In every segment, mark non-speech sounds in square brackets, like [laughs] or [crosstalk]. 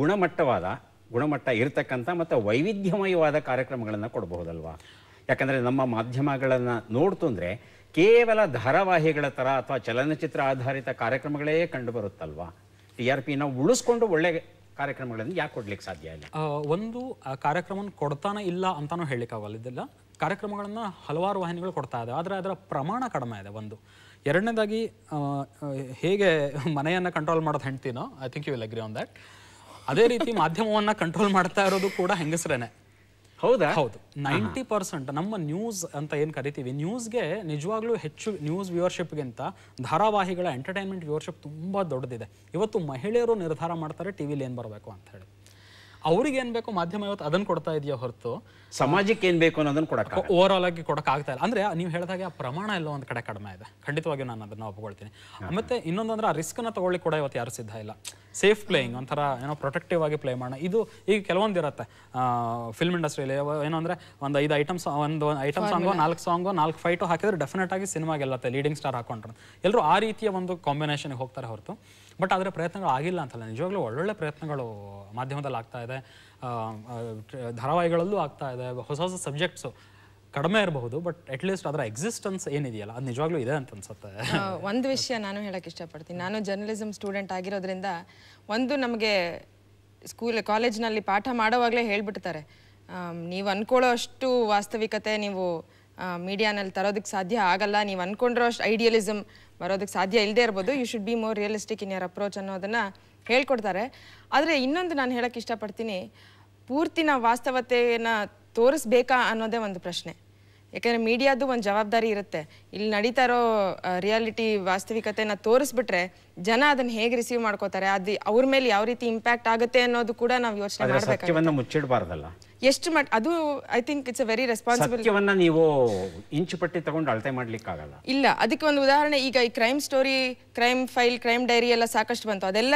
ಗುಣಮಟ್ಟವಾದ ಗುಣಮಟ್ಟ ಇರತಕ್ಕಂಥ ಮತ್ತು ವೈವಿಧ್ಯಮಯವಾದ ಕಾರ್ಯಕ್ರಮಗಳನ್ನು ಕೊಡಬಹುದಲ್ವಾ ಯಾಕಂದರೆ ನಮ್ಮ ಮಾಧ್ಯಮಗಳನ್ನು ನೋಡ್ತು ಅಂದರೆ ಕೇವಲ ಧಾರಾವಾಹಿಗಳ ಥರ ಅಥವಾ ಚಲನಚಿತ್ರ ಆಧಾರಿತ ಕಾರ್ಯಕ್ರಮಗಳೇ ಕಂಡು ಬರುತ್ತಲ್ವಾ ಟಿ ಆರ್ ಪಿನ ಉಳಿಸ್ಕೊಂಡು ಒಳ್ಳೆ ಕಾರ್ಯಕ್ರಮಗಳನ್ನು ಯಾಕೆ ಕೊಡ್ಲಿಕ್ಕೆ ಸಾಧ್ಯ ಇಲ್ಲ ಒಂದು ಕಾರ್ಯಕ್ರಮವನ್ನು ಕೊಡ್ತಾನೆ ಇಲ್ಲ ಅಂತಾನೂ ಆಗೋಲ್ಲ ಇದೆಲ್ಲ ಕಾರ್ಯಕ್ರಮಗಳನ್ನು ಹಲವಾರು ವಾಹಿನಿಗಳು ಕೊಡ್ತಾ ಇದೆ ಆದರೆ ಅದರ ಪ್ರಮಾಣ ಕಡಿಮೆ ಇದೆ ಒಂದು ಎರಡನೇದಾಗಿ ಹೇಗೆ ಮನೆಯನ್ನು ಕಂಟ್ರೋಲ್ ಮಾಡೋದು ಹೆಂಡ್ತೀನೋ I think you will agree on that ಅದೇ ರೀತಿ ಮಾಧ್ಯಮವನ್ನ ಕಂಟ್ರೋಲ್ ಮಾಡ್ತಾ ಇರೋದು ಕೂಡ ಹೆಂಗಸ್ರೇನೆ ಹೌದಾ ಹೌದು ನೈಂಟಿ ಪರ್ಸೆಂಟ್ ನಮ್ಮ ನ್ಯೂಸ್ ಅಂತ ಏನು ಕರಿತೀವಿ ನ್ಯೂಸ್ಗೆ ನಿಜವಾಗ್ಲೂ ಹೆಚ್ಚು ನ್ಯೂಸ್ ವ್ಯೂವರ್ಶಿಪ್ಗಿಂತ ಧಾರಾವಾಹಿಗಳ ಎಂಟರ್ಟೈನ್ಮೆಂಟ್ ವ್ಯೂವರ್ಶಿಪ್ ತುಂಬ ದೊಡ್ಡದಿದೆ ಇವತ್ತು ಮಹಿಳೆಯರು ನಿರ್ಧಾರ ಮಾಡ್ತಾರೆ ಟಿವಿಲಿ ಏನು ಬರಬೇಕು ಅಂತ ಹೇಳಿ ಅವ್ರಿಗೆ ಏನ್ ಬೇಕು ಮಾಧ್ಯಮ ಇವತ್ತು ಅದನ್ನ ಕೊಡ್ತಾ ಇದೆಯಾ ಹೊರತು ಸಮಾಜಕ್ಕೆ ಏನ್ ಬೇಕು ಅನ್ನೋದನ್ನ ಕೊಡಕ್ಕೆ ಓವರ್ ಆಲ್ ಆಗಿ ಕೊಡಕ್ ಆಗ್ತಾ ಇಲ್ಲ ಅಂದ್ರೆ ನೀವು ಹೇಳಿದಾಗ ಆ ಪ್ರಮಾಣ ಎಲ್ಲ ಒಂದ್ ಕಡೆ ಕಡಿಮೆ ಇದೆ ಖಂಡಿತವಾಗಿ ನಾನು ಅದನ್ನ ಒಪ್ಕೊಳ್ತೀನಿ ಮತ್ತೆ ಇನ್ನೊಂದಂದ್ರೆ ಆ ರಿಸ್ಕ್ ನ ತಗೊಳ್ಳಿ ಕೂಡ ಇವತ್ತು ಯಾರು ಸಿದ್ಧ ಇಲ್ಲ ಸೇಫ್ ಪ್ಲೇಯಿಂಗ್ ಒಂಥರ ಏನೋ ಪ್ರೊಟೆಕ್ಟಿವ್ ಆಗಿ ಪ್ಲೇ ಮಾಡೋಣ ಇದು ಈಗ ಕೆಲವೊಂದು ಇರುತ್ತೆ ಫಿಲ್ಮ್ ಇಂಡಸ್ಟ್ರಿಯಲ್ಲಿ ಏನೋ ಅಂದ್ರೆ ಒಂದು ಐದು ಐಟಮ್ಸ್ ಒಂದು ಐಟಮ್ ಸಾಂಗ್ ನಾಲ್ಕು ಸಾಂಗ್ ನಾಲ್ಕು ಫೈಟು ಹಾಕಿದ್ರೆ ಡೆಫಿನೆಟ್ ಆಗಿ ಸಿನಿಮಾಗೆಲ್ಲತ್ತೆ ಲೀಡಿಂಗ್ ಸ್ಟಾರ್ ಹಾಕೊಂಡ್ರೆ ಎಲ್ಲರೂ ಆ ರೀತಿಯ ಒಂದು ಕಾಂಬಿನೇಷನ್ ಹೋಗ್ತಾರೆ ಹೊರತು ಬಟ್ ಆದರೆ ಪ್ರಯತ್ನಗಳು ಆಗಿಲ್ಲ ಅಂತಲ್ಲ ನಿಜವಾಗ್ಲೂ ಒಳ್ಳೊಳ್ಳೆ ಪ್ರಯತ್ನಗಳು ಮಾಧ್ಯಮದಲ್ಲಿ ಆಗ್ತಾ ಇದೆ ಧಾರಾವಾಹಿಗಳಲ್ಲೂ ಆಗ್ತಾ ಇದೆ ಹೊಸ ಹೊಸ ಸಬ್ಜೆಕ್ಟ್ಸು ಕಡಿಮೆ ಇರಬಹುದು ಬಟ್ ಅಟ್ಲೀಸ್ಟ್ ಅದರ ಎಕ್ಸಿಸ್ಟೆನ್ಸ್ ಏನಿದೆಯಲ್ಲ ಅದು ನಿಜವಾಗ್ಲೂ ಇದೆ ಅಂತ ಅನ್ಸುತ್ತೆ ಒಂದು ವಿಷಯ ನಾನು ಹೇಳಕ್ಕೆ ಇಷ್ಟಪಡ್ತೀನಿ ನಾನು ಜರ್ನಲಿಸಮ್ ಸ್ಟೂಡೆಂಟ್ ಆಗಿರೋದ್ರಿಂದ ಒಂದು ನಮಗೆ ಸ್ಕೂಲ್ ಕಾಲೇಜ್ನಲ್ಲಿ ಪಾಠ ಮಾಡೋವಾಗಲೇ ಹೇಳ್ಬಿಡ್ತಾರೆ ನೀವು ಅನ್ಕೊಳ್ಳೋ ಅಷ್ಟು ವಾಸ್ತವಿಕತೆ ನೀವು ಮೀಡಿಯಾನಲ್ಲಿ ತರೋದಕ್ಕೆ ಸಾಧ್ಯ ಆಗಲ್ಲ ನೀವು ಅಂದ್ಕೊಂಡಿರೋ ಅಷ್ಟು ಐಡಿಯಲಿಸಮ್ ಬರೋದಕ್ಕೆ ಸಾಧ್ಯ ಇಲ್ಲದೆ ಇರ್ಬೋದು you should be more realistic in your approach ಅನ್ನೋದನ್ನು ಹೇಳ್ಕೊಡ್ತಾರೆ ಆದರೆ ಇನ್ನೊಂದು ನಾನು ಹೇಳೋಕ್ಕೆ ಇಷ್ಟಪಡ್ತೀನಿ ಪೂರ್ತಿ ನಾವು ವಾಸ್ತವತೆಯನ್ನು ತೋರಿಸ್ಬೇಕಾ ಅನ್ನೋದೇ ಒಂದು ಪ್ರಶ್ನೆ ಯಾಕಂದ್ರೆ ಮೀಡಿಯಾದು ಒಂದು ಜವಾಬ್ದಾರಿ ಇರುತ್ತೆ ಇಲ್ಲಿ ನಡೀತಾ ಇರೋ ರಿಯಾಲಿಟಿ ವಾಸ್ತವಿಕತೆನ ತೋರಿಸ್ಬಿಟ್ರೆ ಜನ ಅದನ್ನ ಹೇಗೆ ರಿಸೀವ್ ಮಾಡ್ಕೋತಾರೆ ಅದು ಅವ್ರ ಮೇಲೆ ಯಾವ ರೀತಿ ಇಂಪ್ಯಾಕ್ಟ್ ಆಗುತ್ತೆ ಅನ್ನೋದು ಕೂಡ ನಾವು ಯೋಚನೆ ಮಾಡಬೇಕು ಮುಚ್ಚಿಡಬಾರ್ದಲ್ಲ ಎಷ್ಟು ಮಟ್ ಅದು I think it's a very responsible ಸತ್ಯವನ್ನ ನೀವು ಇಂಚು ಪಟ್ಟಿ ತಗೊಂಡು ಅಳತೆ ಮಾಡ್ಲಿಕ್ಕಾಗಲ್ಲ ಇಲ್ಲ ಅದಕ್ಕೆ ಒಂದು ಉದಾಹರಣೆ ಈಗ ಈ crime story crime file crime diary ಎಲ್ಲ ಸಾಕಷ್ಟು ಬಂತು ಅದೆಲ್ಲ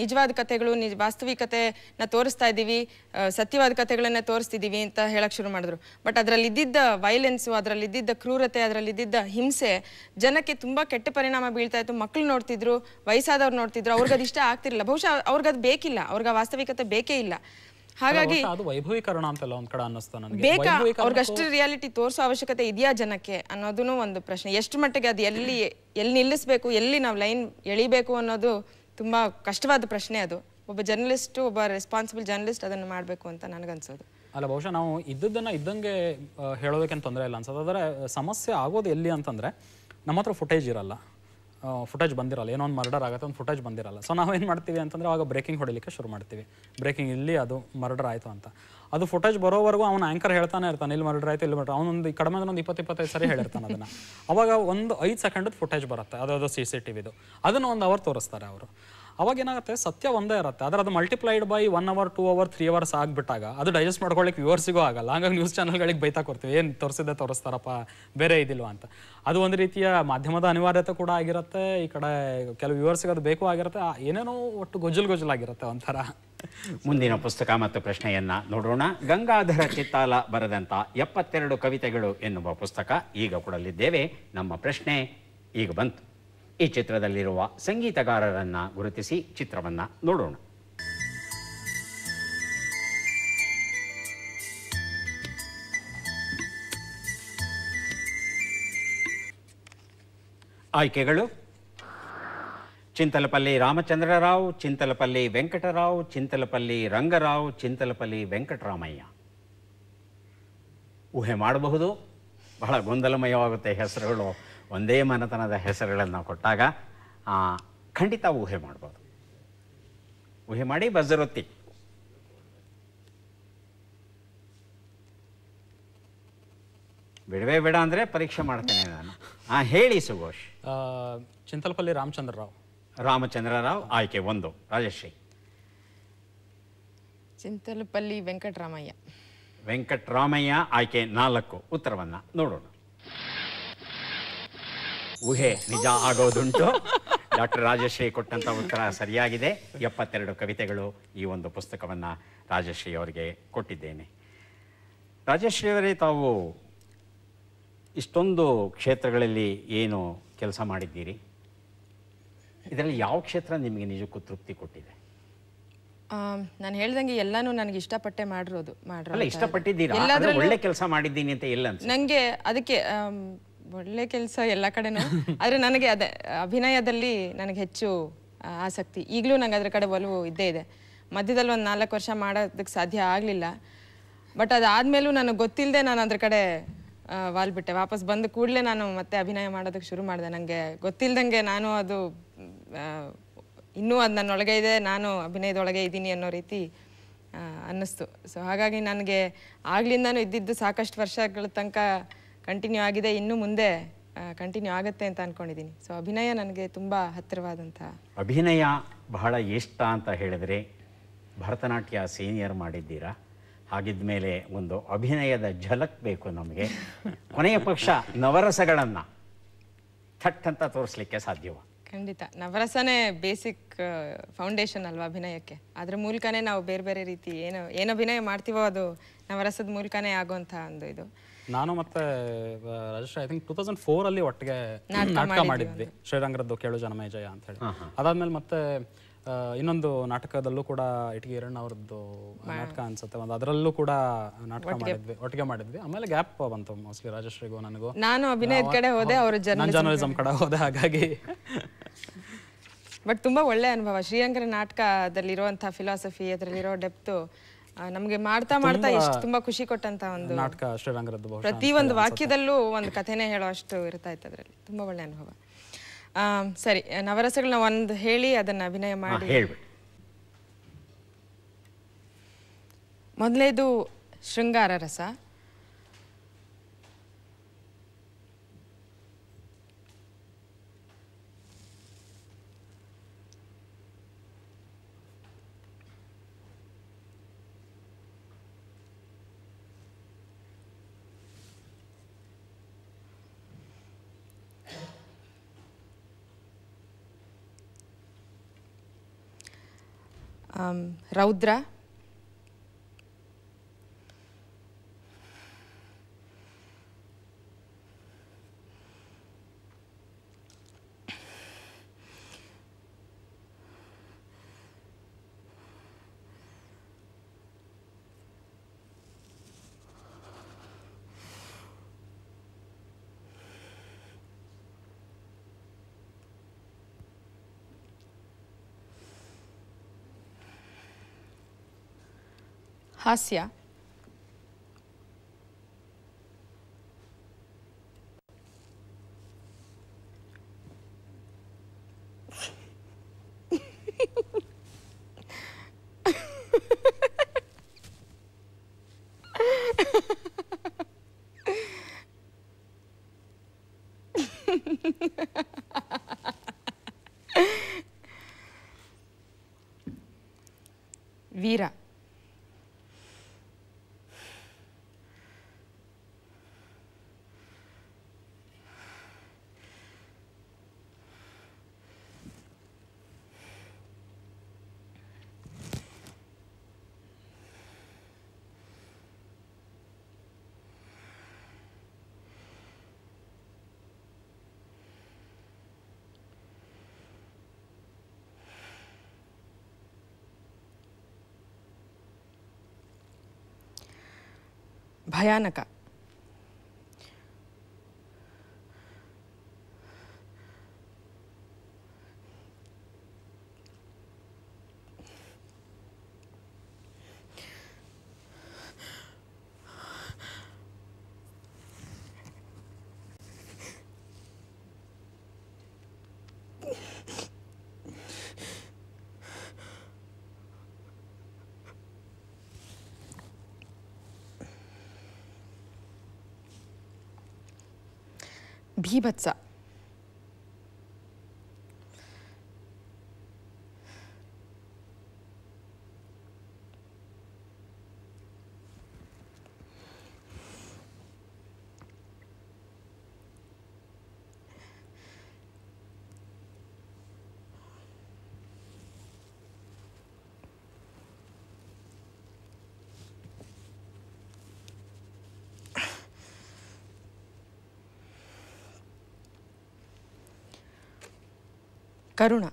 ನಿಜವಾದ ಕಥೆಗಳು ನಿಜ ವಾಸ್ತವಿಕತೆನ ತೋರಿಸ್ತಾ ಇದ್ದೀವಿ ಸತ್ಯವಾದ ಕಥೆಗಳನ್ನ ತೋರಿಸ್ತಿದ್ದೀವಿ ಅಂತ ಹೇಳಕ್ ಶುರು ಮಾಡಿದ್ರು ಬಟ್ ಅದರಲ್ಲಿ ಇದ್ದಿದ್ದ ವೈಲೆನ್ಸು ಅದರಲ್ಲಿ ಕ್ರೂರತೆ ಅದರಲ್ಲಿ ಹಿಂಸೆ ಜನಕ್ಕೆ ತುಂಬಾ ಕೆಟ್ಟ ಪರಿಣಾಮ ಬೀಳ್ತಾ ಇತ್ತು ಮಕ್ಕಳು ನೋಡ್ತಿದ್ರು ವಯಸ್ಸಾದವ್ರು ನೋಡ್ತಿದ್ರು ಅವ್ರಿಗದಿಷ್ಟ ಇಷ್ಟ ಆಗ್ತಿರಲಿಲ್ಲ ಬಹುಶಃ ಅವ್ರಿಗದು ಅದು ಬೇಕಿಲ್ಲ ಅವ್ರಿಗೆ ವಾಸ್ತವಿಕತೆ ಬೇಕೇ ಇಲ್ಲ ಹಾಗಾಗಿ ಅದು ವೈಭವೀಕರಣ ಅಂತೆಲ್ಲ ಒಂದ್ ಕಡೆ ಅನ್ನಿಸ್ತಾ ನನಗೆ ಬೇಕಾ ಅವ್ರಿಗಷ್ಟು ರಿಯಾಲಿಟಿ ತೋರಿಸೋ ಅವಶ್ಯಕತೆ ಇದೆಯಾ ಜನಕ್ಕೆ ಅನ್ನೋದನ್ನು ಒಂದು ಪ್ರಶ್ನೆ ಎಷ್ಟು ಮಟ್ಟಿಗೆ ಅದು ಎಲ್ಲಿ ಎಲ್ಲಿ ನಿಲ್ಲಿಸ್ಬೇಕು ಎಲ್ಲಿ ನಾವು ಲೈನ್ ಎಳಿಬೇಕು ಅನ್ನೋದು ತುಂಬಾ ಕಷ್ಟವಾದ ಪ್ರಶ್ನೆ ಅದು ಒಬ್ಬ ಜರ್ನಲಿಸ್ಟ್ ಒಬ್ಬ ರೆಸ್ಪಾನ್ಸಿಬಲ್ ಜರ್ನಲಿಸ್ಟ್ ಅದನ್ನು ಮಾಡಬೇಕು ಅಂತ ನನಗನ್ಸೋದು ಅಲ್ಲ ಬಹುಶಃ ನಾವು ಇದ್ದದನ್ನ ಇದ್ದಂಗೆ ಹೇಳೋದಕ್ಕೆ ತೊಂದರೆ ಇಲ್ಲ ಅನ್ಸೋದು ಸಮಸ್ಯೆ ಆಗೋದು ಎಲ್ಲಿ ಅಂತಂದ್ರೆ ನಮ್ಮ ಹತ್ರ ಫುಟೇಜ್ ಇರಲ್ಲ ಫುಟೇಜ್ ಬಂದಿರಲ್ಲ ಏನೋ ಒಂದು ಮರ್ಡರ್ ಆಗುತ್ತೆ ಒಂದು ಫುಟೇಜ್ ಬಂದಿರಲ್ಲ ಸೊ ನಾವು ಏನು ಮಾಡ್ತೀವಿ ಅಂತಂದರೆ ಆವಾಗ ಬ್ರೇಕಿಂಗ್ ಹೊಡಿಲಿಕ್ಕೆ ಶುರು ಮಾಡ್ತೀವಿ ಬ್ರೇಕಿಂಗ್ ಇಲ್ಲಿ ಅದು ಮರ್ಡರ್ ಆಯಿತು ಅಂತ ಅದು ಫುಟೇಜ್ ಬರೋವರೆಗೂ ಅವನು ಆ್ಯಂಕರ್ ಹೇಳ್ತಾನೆ ಇರ್ತಾನೆ ಇಲ್ಲಿ ಮರ್ಡರ್ ಆಯ್ತು ಇಲ್ಲಿ ಮರ್ಡರ್ ಅವನೊಂದು ಕಡಿಮೆ ಅಂದ್ರೆ ಒಂದು ಇಪ್ಪತ್ತು ಇಪ್ಪತ್ತೈದು ಸರಿ ಹೇಳಿರ್ತಾನೆ ಅದನ್ನು ಅವಾಗ ಒಂದು ಐದು ಸೆಕೆಂಡ್ ಫುಟೇಜ್ ಬರುತ್ತೆ ಅದು ಸಿ ಸಿ ಟಿ ವಿದು ಅದನ್ನು ಒಂದು ಅವರ್ ತೋರಿಸ್ತಾರೆ ಅವರು ಅವಾಗ ಏನಾಗುತ್ತೆ ಸತ್ಯ ಒಂದೇ ಇರುತ್ತೆ ಆದರೆ ಅದು multiplied by one hour two hour three hours ಆಗಿಬಿಟ್ಟಾಗ ಅದು ಡೈಜೆಸ್ಟ್ ಮಾಡ್ಕೊಳ್ಳಿಕ್ಕೆ ವ್ಯೂವರ್ಸಿಗೂ ಆಗಲ್ಲ ಹಂಗಾಗಿ ನ್ಯೂಸ್ ಚಾನಲ್ಗಳಿಗೆ ಬೈತಾ ಕೊಡ್ತೀವಿ ಏನು ತೋರಿಸಿದ್ದೆ ತೋರಿಸ್ತಾರಪ್ಪ ಬೇರೆ ಇದಿಲ್ವಾ ಅಂತ ಅದು ಒಂದು ರೀತಿಯ ಮಾಧ್ಯಮದ ಅನಿವಾರ್ಯತೆ ಕೂಡ ಆಗಿರುತ್ತೆ ಈ ಕಡೆ ಕೆಲವು ವ್ಯೂವರ್ಸಿಗೆ ಅದು ಬೇಕು ಆಗಿರುತ್ತೆ ಏನೇನೋ ಒಟ್ಟು ಗೊಜ್ಜಲ್ ಆಗಿರುತ್ತೆ ಒಂಥರ ಮುಂದಿನ ಪುಸ್ತಕ ಮತ್ತು ಪ್ರಶ್ನೆಯನ್ನ ನೋಡೋಣ ಗಂಗಾಧರ ಚಿತ್ತಾಲ ಬರೆದಂಥ ಎಪ್ಪತ್ತೆರಡು ಕವಿತೆಗಳು ಎನ್ನುವ ಪುಸ್ತಕ ಈಗ ಕೊಡಲಿದ್ದೇವೆ ನಮ್ಮ ಪ್ರಶ್ನೆ ಈಗ ಬಂತು ಈ ಚಿತ್ರದಲ್ಲಿರುವ ಸಂಗೀತಗಾರರನ್ನ ಗುರುತಿಸಿ ಚಿತ್ರವನ್ನ ನೋಡೋಣ ಆಯ್ಕೆಗಳು ಚಿಂತಲಪಲ್ಲಿ ರಾಮಚಂದ್ರರಾವ್ ಚಿಂತಲಪಲ್ಲಿ ವೆಂಕಟರಾವ್ ಚಿಂತಲಪಲ್ಲಿ ರಂಗರಾವ್ ಚಿಂತಲಪಲ್ಲಿ ವೆಂಕಟರಾಮಯ್ಯ ಊಹೆ ಮಾಡಬಹುದು ಬಹಳ ಗೊಂದಲಮಯವಾಗುತ್ತೆ ಹೆಸರುಗಳು ಒಂದೇ ಮನೆತನದ ಹೆಸರುಗಳನ್ನು ಕೊಟ್ಟಾಗ ಖಂಡಿತ ಊಹೆ ಮಾಡ್ಬೋದು ಊಹೆ ಮಾಡಿ ಬಜರೊತ್ತಿ ಬಿಡವೇ ಬೇಡ ಅಂದರೆ ಪರೀಕ್ಷೆ ಮಾಡ್ತೇನೆ ನಾನು ಹಾಂ ಹೇಳಿ ಸುಘೋಷ್ ರಾವ್ ರಾಮಚಂದ್ರರಾವ್ ರಾಮಚಂದ್ರರಾವ್ ಆಯ್ಕೆ ಒಂದು ರಾಜಶ್ರೀ ಚಿಂತಲಪಲ್ಲಿ ವೆಂಕಟರಾಮಯ್ಯ ವೆಂಕಟರಾಮಯ್ಯ ಆಯ್ಕೆ ನಾಲ್ಕು ಉತ್ತರವನ್ನು ನೋಡೋಣ ಊಹೆ ನಿಜ ಆಗೋದುಂಟು ಡಾಕ್ಟರ್ ರಾಜಶ್ರೀ ಕೊಟ್ಟಂತ ಉತ್ತರ ಸರಿಯಾಗಿದೆ ಎಪ್ಪತ್ತೆರಡು ಕವಿತೆಗಳು ಈ ಒಂದು ಪುಸ್ತಕವನ್ನ ರಾಜಶ್ರೀ ಅವರಿಗೆ ಕೊಟ್ಟಿದ್ದೇನೆ ರಾಜಶ್ರೀ ಅವರೇ ತಾವು ಇಷ್ಟೊಂದು ಕ್ಷೇತ್ರಗಳಲ್ಲಿ ಏನು ಕೆಲಸ ಮಾಡಿದ್ದೀರಿ ಇದರಲ್ಲಿ ಯಾವ ಕ್ಷೇತ್ರ ನಿಮಗೆ ನಿಜಕ್ಕೂ ತೃಪ್ತಿ ಕೊಟ್ಟಿದೆ ನಾನು ಹೇಳ್ದಂಗೆ ಎಲ್ಲಾನು ನನಗೆ ಇಷ್ಟಪಟ್ಟೆ ಮಾಡಿರೋದು ಮಾಡಿರೋ ಇಷ್ಟಪಟ್ಟಿದ್ದೀನಿ ಒಳ್ಳೆ ಕೆಲಸ ಮಾಡಿದ್ದೀನಿ ಅಂತ ಇಲ್ಲ ನನಗೆ ಅದಕ್ಕೆ ಒಳ್ಳೆ ಕೆಲಸ ಎಲ್ಲ ಕಡೆನೂ ಆದರೆ ನನಗೆ ಅದೇ ಅಭಿನಯದಲ್ಲಿ ನನಗೆ ಹೆಚ್ಚು ಆಸಕ್ತಿ ಈಗಲೂ ನನಗೆ ಅದ್ರ ಕಡೆ ಒಲವು ಇದ್ದೇ ಇದೆ ಮಧ್ಯದಲ್ಲಿ ಒಂದು ನಾಲ್ಕು ವರ್ಷ ಮಾಡೋದಕ್ಕೆ ಸಾಧ್ಯ ಆಗಲಿಲ್ಲ ಬಟ್ ಅದಾದ್ಮೇಲೂ ನನಗೆ ಗೊತ್ತಿಲ್ಲದೆ ನಾನು ಅದ್ರ ಕಡೆ ವಾಲ್ಬಿಟ್ಟೆ ವಾಪಸ್ ಬಂದ ಕೂಡಲೇ ನಾನು ಮತ್ತೆ ಅಭಿನಯ ಮಾಡೋದಕ್ಕೆ ಶುರು ಮಾಡಿದೆ ನನಗೆ ಗೊತ್ತಿಲ್ಲದಂಗೆ ನಾನು ಅದು ಇನ್ನೂ ಅದು ನನ್ನೊಳಗೆ ಇದೆ ನಾನು ಅಭಿನಯದೊಳಗೆ ಇದ್ದೀನಿ ಅನ್ನೋ ರೀತಿ ಅನ್ನಿಸ್ತು ಸೊ ಹಾಗಾಗಿ ನನಗೆ ಆಗ್ಲಿಂದನೂ ಇದ್ದಿದ್ದು ಸಾಕಷ್ಟು ವರ್ಷಗಳ ತನಕ ಕಂಟಿನ್ಯೂ ಆಗಿದೆ ಇನ್ನು ಮುಂದೆ ಕಂಟಿನ್ಯೂ ಆಗುತ್ತೆ ಅಂತ ಅನ್ಕೊಂಡಿದ್ದೀನಿ ಸೊ ಅಭಿನಯ ನನಗೆ ತುಂಬ ಹತ್ತಿರವಾದಂತಹ ಅಭಿನಯ ಬಹಳ ಇಷ್ಟ ಅಂತ ಹೇಳಿದ್ರೆ ಭರತನಾಟ್ಯ ಸೀನಿಯರ್ ಮಾಡಿದ್ದೀರಾ ಹಾಗಿದ್ಮೇಲೆ ಮೇಲೆ ಒಂದು ಅಭಿನಯದ ಝಲಕ್ ಬೇಕು ನಮಗೆ ಕೊನೆಯ ಪಕ್ಷ ನವರಸಗಳನ್ನ ಥಟ್ ಅಂತ ತೋರಿಸ್ಲಿಕ್ಕೆ ಸಾಧ್ಯವ ಖಂಡಿತ ನವರಸನೇ ಬೇಸಿಕ್ ಫೌಂಡೇಶನ್ ಅಲ್ವಾ ಅಭಿನಯಕ್ಕೆ ಅದ್ರ ಮೂಲಕನೇ ನಾವು ಬೇರೆ ಬೇರೆ ರೀತಿ ಏನು ಏನು ಅಭಿನಯ ಮಾಡ್ತೀವೋ ಅದು ನವರಸದ ಮೂಲಕನೇ ಆಗುವಂತಹ ಒಂದು ಇದು ನಾನು ಮತ್ತೆ Rajesh I think two thousand four ಅಲ್ಲಿ ಒಟ್ಟಿಗೆ ನಾಟಕ ಮಾಡಿದ್ವಿ ಶ್ರೀರಂಗರದ್ದು ಕೇಳು ಜನಮಯ ಜಯ ಅಂತ ಹೇಳಿ ಅದಾದ್ಮೇಲೆ ಮತ್ತೆ ಇನ್ನೊಂದು ನಾಟಕದಲ್ಲೂ ಕೂಡ ಇಟಗಿ ಕಿರಣ್ ಅವ್ರದ್ದು ನಾಟಕ ಅನ್ಸುತ್ತೆ ಒಂದು ಅದರಲ್ಲೂ ಕೂಡ ನಾಟಕ ಮಾಡಿದ್ವಿ ಒಟ್ಟಿಗೆ ಮಾಡಿದ್ವಿ ಆಮೇಲೆ ಗ್ಯಾಪ್ ಬಂತು ಮೋಸ್ಟ್ಲಿ ರಾಜಶ್ರೀಗೂ ನನಗೂ ನಾನು ಅಭಿನಯದ ಕಡೆ ಹೋದೆ ಅವರು ಜರ್ನಲಿಸಂ ಕಡೆ ಹೋದೆ ಹಾಗಾಗಿ ಬಟ್ ತುಂಬಾ ಒಳ್ಳೆ ಅನುಭವ ಶ್ರೀರಂಗರ ನಾಟಕದಲ್ಲಿರುವಂತಹ ಫಿಲಾಸಫಿ ಅದರಲ್ಲಿರೋ ಡೆಪ್ತು ನಮಗೆ ಮಾಡ್ತಾ ಮಾಡ್ತಾ ಎಷ್ಟು ತುಂಬಾ ಖುಷಿ ಕೊಟ್ಟಂತ ಒಂದು ನಾಟಕ ಶ್ರೀರಂಗರದ್ದು ಪ್ರತಿ ಒಂದು ವಾಕ್ಯದಲ್ಲೂ ಒಂದು ಕಥೆನೇ ಹೇಳೋ ಅಷ್ಟು ಇರ್ತಾ ಇತ್ತು ಅದರಲ್ಲಿ ತುಂಬಾ ಒಳ್ಳೆ ಅನುಭವ ಸರಿ ನವರಸಗಳನ್ನ ಒಂದು ಹೇಳಿ ಅದನ್ನ ಅಭಿನಯ ಮಾಡಿ ಮೊದಲೇದು ಶೃಂಗಾರ ರಸ um, Raudra Rácia భయానక भी बच्चा கருணா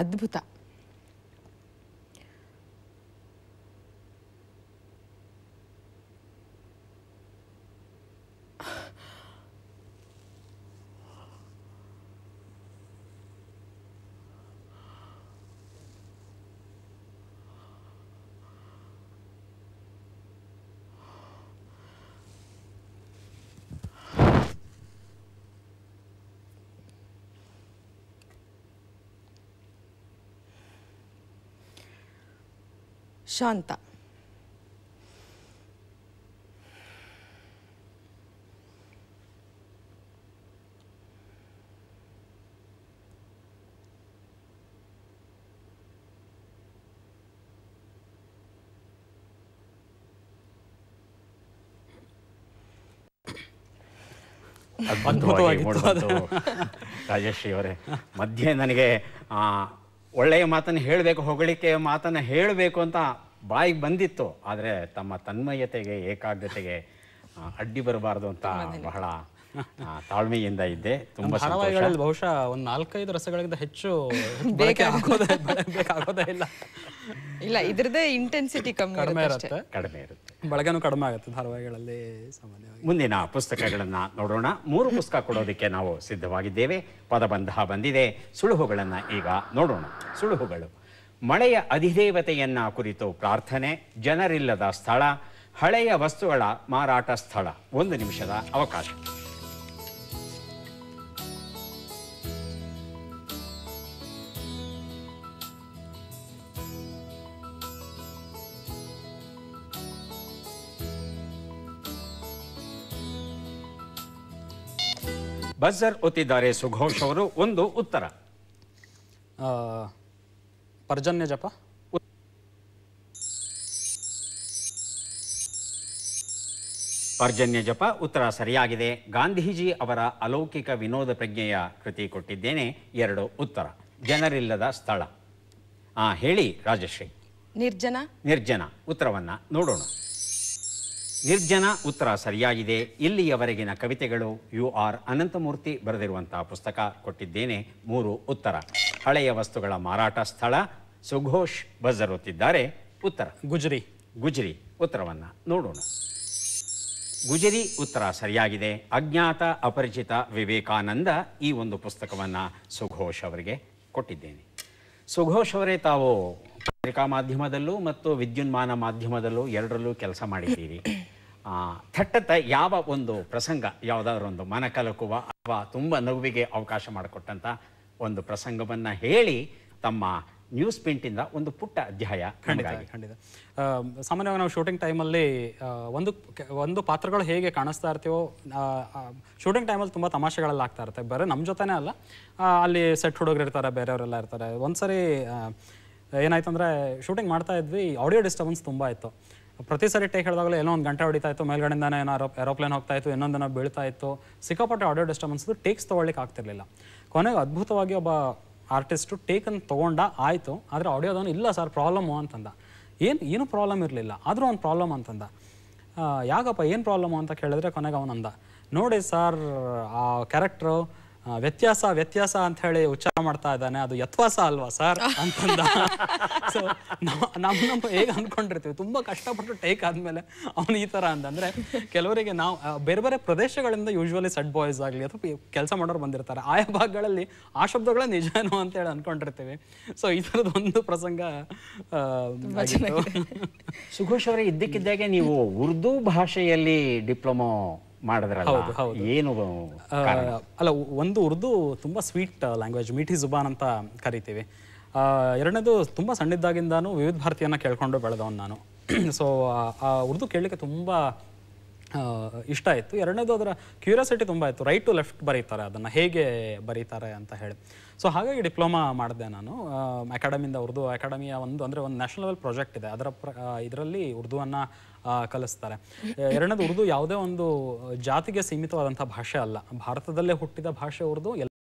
అద్భుత ಶಾಂತ ಅದ್ಭುತವಾಗಿ ರಾಜಶ್ರೀ ಅವರೇ ಮಧ್ಯೆ ನನಗೆ ಆ ಒಳ್ಳೆಯ ಮಾತನ್ನು ಹೇಳಬೇಕು ಹೊಗಳಿಕೆ ಮಾತನ್ನು ಹೇಳಬೇಕು ಅಂತ ಬಾಯಿಗೆ ಬಂದಿತ್ತು ಆದರೆ ತಮ್ಮ ತನ್ಮಯತೆಗೆ ಏಕಾಗ್ರತೆಗೆ ಅಡ್ಡಿ ಬರಬಾರ್ದು ಅಂತ ಬಹಳ ತಾಳ್ಮೆಯಿಂದ ಇದ್ದೆ ತುಂಬಾ ಬಹುಶಃ ಒಂದು ನಾಲ್ಕೈದು ರಸಗಳಿಗಿಂತ ಹೆಚ್ಚು [laughs] ಬೇಕಾಗೋದೇ ಇಲ್ಲ [laughs] ಇದ್ರದೇ ಇಂಟೆನ್ಸಿಟಿ ಕಮ್ಮಿ ಕಡಿಮೆ ಇರುತ್ತೆ ಕಡಿಮೆ ಇರುತ್ತೆ ಬಳಗನು ಕಡಿಮೆ ಆಗುತ್ತೆ ಧಾರಾವಾಹಿಗಳಲ್ಲಿ ಸಾಮಾನ್ಯವಾಗಿ ಮುಂದಿನ ಪುಸ್ತಕಗಳನ್ನು ನೋಡೋಣ ಮೂರು ಪುಸ್ತಕ ಕೊಡೋದಕ್ಕೆ ನಾವು ಸಿದ್ಧವಾಗಿದ್ದೇವೆ ಪದಬಂಧ ಬಂದಿದೆ ಸುಳುಹುಗಳನ್ನು ಈಗ ನೋಡೋಣ ಸುಳುಹುಗಳು ಮಳೆಯ ಅಧಿದೇವತೆಯನ್ನ ಕುರಿತು ಪ್ರಾರ್ಥನೆ ಜನರಿಲ್ಲದ ಸ್ಥಳ ಹಳೆಯ ವಸ್ತುಗಳ ಮಾರಾಟ ಸ್ಥಳ ಒಂದು ನಿಮಿಷದ ಅವಕಾಶ ಬಜರ್ ಒತ್ತಿದ್ದಾರೆ ಸುಘೋಷ್ ಅವರು ಒಂದು ಉತ್ತರ ಪರ್ಜನ್ಯ ಜಪ ಪರ್ಜನ್ಯ ಜಪ ಉತ್ತರ ಸರಿಯಾಗಿದೆ ಗಾಂಧೀಜಿ ಅವರ ಅಲೌಕಿಕ ವಿನೋದ ಪ್ರಜ್ಞೆಯ ಕೃತಿ ಕೊಟ್ಟಿದ್ದೇನೆ ಎರಡು ಉತ್ತರ ಜನರಿಲ್ಲದ ಸ್ಥಳ ಹೇಳಿ ರಾಜಶ್ರೀ ನಿರ್ಜನ ನಿರ್ಜನ ಉತ್ತರವನ್ನ ನೋಡೋಣ ನಿರ್ಜನ ಉತ್ತರ ಸರಿಯಾಗಿದೆ ಇಲ್ಲಿಯವರೆಗಿನ ಕವಿತೆಗಳು ಯು ಆರ್ ಅನಂತಮೂರ್ತಿ ಬರೆದಿರುವಂತಹ ಪುಸ್ತಕ ಕೊಟ್ಟಿದ್ದೇನೆ ಮೂರು ಉತ್ತರ ಹಳೆಯ ವಸ್ತುಗಳ ಮಾರಾಟ ಸ್ಥಳ ಸುಘೋಷ್ ಬಜರ್ ಉತ್ತರ ಗುಜರಿ ಗುಜರಿ ಉತ್ತರವನ್ನು ನೋಡೋಣ ಗುಜರಿ ಉತ್ತರ ಸರಿಯಾಗಿದೆ ಅಜ್ಞಾತ ಅಪರಿಚಿತ ವಿವೇಕಾನಂದ ಈ ಒಂದು ಪುಸ್ತಕವನ್ನ ಸುಘೋಷ್ ಅವರಿಗೆ ಕೊಟ್ಟಿದ್ದೇನೆ ಸುಘೋಷ್ ಅವರೇ ತಾವು ಪತ್ರಿಕಾ ಮಾಧ್ಯಮದಲ್ಲೂ ಮತ್ತು ವಿದ್ಯುನ್ಮಾನ ಮಾಧ್ಯಮದಲ್ಲೂ ಎರಡರಲ್ಲೂ ಕೆಲಸ ಮಾಡಿದ್ದೀರಿ ಥಟ್ಟತ್ತ ಯಾವ ಒಂದು ಪ್ರಸಂಗ ಯಾವುದಾದ್ರೂ ಒಂದು ಮನ ಕಲಕುವ ಅಥವಾ ತುಂಬ ನಗುವಿಗೆ ಅವಕಾಶ ಮಾಡಿಕೊಟ್ಟಂಥ ಒಂದು ಪ್ರಸಂಗವನ್ನು ಹೇಳಿ ತಮ್ಮ ನ್ಯೂಸ್ ಪ್ರಿಂಟಿಂದ ಒಂದು ಪುಟ್ಟ ಅಧ್ಯಾಯ ಖಂಡಿತ ಖಂಡಿತ ಸಾಮಾನ್ಯವಾಗಿ ನಾವು ಶೂಟಿಂಗ್ ಟೈಮಲ್ಲಿ ಒಂದು ಒಂದು ಪಾತ್ರಗಳು ಹೇಗೆ ಕಾಣಿಸ್ತಾ ಇರ್ತೀವೋ ಶೂಟಿಂಗ್ ಟೈಮಲ್ಲಿ ತುಂಬ ತಮಾಷೆಗಳೆಲ್ಲ ಆಗ್ತಾ ಇರ್ತವೆ ಬರೀ ನಮ್ಮ ಜೊತೆನೇ ಅಲ್ಲ ಅಲ್ಲಿ ಸೆಟ್ ಹುಡುಗರು ಇರ್ತಾರೆ ಬೇರೆಯವರೆಲ್ಲ ಇರ್ತಾರೆ ಒಂದ್ಸರಿ ಏನಾಯ್ತು ಅಂದರೆ ಶೂಟಿಂಗ್ ಮಾಡ್ತಾ ಇದ್ವಿ ಆಡಿಯೋ ಡಿಸ್ಟರ್ಬೆನ್ಸ್ ತುಂಬ ಇತ್ತು ಪ್ರತಿ ಸರಿ ಟೇಕ್ ಹೇಳಿದಾಗಲೂ ಏನೋ ಒಂದು ಗಂಟೆ ಹೊಡಿತಾ ಇತ್ತು ಮೇಲ್ಗಡೆಯಿಂದಾನೆ ಏನೋ ಏರೋಪ್ಲೇನ್ ಹೋಗ್ತಾ ಇತ್ತು ಇನ್ನೊಂದನ್ನು ಬೀಳ್ತಾ ಇತ್ತು ಸಿಕ್ಕಾಪಟ್ಟೆ ಆಡಿಯೋ ಡಿಸ್ಟರ್ಬೆನ್ಸ್ ಟೇಕ್ಸ್ ತೊಗೊಳ್ಳಿಕ್ಕೆ ಆಗ್ತಿರ್ಲಿಲ್ಲ ಕೊನೆಗೆ ಅದ್ಭುತವಾಗಿ ಒಬ್ಬ ಆರ್ಟಿಸ್ಟು ಟೇಕನ್ನು ತೊಗೊಂಡ ಆಯಿತು ಆದರೆ ಆಡಿಯೋದವನು ಇಲ್ಲ ಸರ್ ಪ್ರಾಬ್ಲಮ್ಮು ಅಂತಂದ ಏನು ಏನು ಪ್ರಾಬ್ಲಮ್ ಇರಲಿಲ್ಲ ಆದರೂ ಒಂದು ಪ್ರಾಬ್ಲಮ್ ಅಂತಂದ ಯಾಕಪ್ಪ ಏನು ಪ್ರಾಬ್ಲಮ್ಮು ಅಂತ ಕೇಳಿದ್ರೆ ಕೊನೆಗೆ ಅವನಂದ ನೋಡಿ ಸರ್ ಆ ಕ್ಯಾರೆಕ್ಟ್ರು ವ್ಯತ್ಯಾಸ ವ್ಯತ್ಯಾಸ ಅಂತ ಹೇಳಿ ಉಚ್ಚಾರ ಮಾಡ್ತಾ ಇದ್ದಾನೆ ಅದು ಯತ್ವಾಸ ಅಲ್ವಾ ಸರ್ [laughs] ಅಂತಂದ ಸೊ ನಮ್ ನಮ್ಮ ಹೇಗ್ ಅನ್ಕೊಂಡಿರ್ತೀವಿ ತುಂಬಾ ಕಷ್ಟಪಟ್ಟು ಟೇಕ್ ಆದಮೇಲೆ ಅವನು ಈ ತರ ಅಂತಂದ್ರೆ ಕೆಲವರಿಗೆ ನಾವು ಬೇರೆ ಬೇರೆ ಪ್ರದೇಶಗಳಿಂದ ಯೂಶ್ವಲಿ ಸಡ್ ಬಾಯ್ಸ್ ಆಗ್ಲಿ ಅಥವಾ ಕೆಲಸ ಮಾಡೋರು ಬಂದಿರ್ತಾರೆ ಆಯಾ ಭಾಗಗಳಲ್ಲಿ ಆ ಶಬ್ದಗಳೇ ನಿಜನೋ ಹೇಳಿ ಅನ್ಕೊಂಡಿರ್ತೀವಿ ಸೊ ಈ ತರದ ಒಂದು ಪ್ರಸಂಗ ಸುಘೋಷ್ ಅವರೇ ಇದ್ದಕ್ಕಿದ್ದಾಗೆ ನೀವು ಉರ್ದು ಭಾಷೆಯಲ್ಲಿ ಡಿಪ್ಲೊಮಾ ಏನು ಅಲ್ಲ ಒಂದು ಉರ್ದು ತುಂಬ ಸ್ವೀಟ್ ಲ್ಯಾಂಗ್ವೇಜ್ ಮೀಠಿ ಜುಬಾನ್ ಅಂತ ಕರಿತೀವಿ ಎರಡನೇದು ತುಂಬ ಸಣ್ಣಿದ್ದಾಗಿಂದಾನು ವಿವಿಧ ಭಾರತೀಯನ ಕೇಳ್ಕೊಂಡು ಬೆಳೆದವನು ನಾನು ಸೊ [clears throat] ಆ ಉರ್ದು ಕೇಳಲಿಕ್ಕೆ ತುಂಬ ಇಷ್ಟ ಆಯಿತು ಎರಡನೇದು ಅದರ ಕ್ಯೂರಿಯಾಸಿಟಿ ತುಂಬ ಇತ್ತು ರೈಟ್ ಟು ಲೆಫ್ಟ್ ಬರೀತಾರೆ ಅದನ್ನು ಹೇಗೆ ಬರೀತಾರೆ ಅಂತ ಹೇಳಿ ಸೊ ಹಾಗಾಗಿ ಡಿಪ್ಲೊಮಾ ಮಾಡಿದೆ ನಾನು ಅಕಾಡೆಮಿಯಿಂದ ಉರ್ದು ಅಕಾಡೆಮಿಯ ಒಂದು ಅಂದರೆ ಒಂದು ನ್ಯಾಷನಲ್ ಲೆವೆಲ್ ಪ್ರಾಜೆಕ್ಟ್ ಇದೆ ಅದರ ಪ್ರ ಇದರಲ್ಲಿ ಉರ್ದುವನ್ನು ಕಲಿಸ್ತಾರೆ ಎರಡನೇದು ಉರ್ದು ಯಾವುದೇ ಒಂದು ಜಾತಿಗೆ ಸೀಮಿತವಾದಂಥ ಭಾಷೆ ಅಲ್ಲ ಭಾರತದಲ್ಲೇ ಹುಟ್ಟಿದ ಭಾಷೆ ಉರ್ದು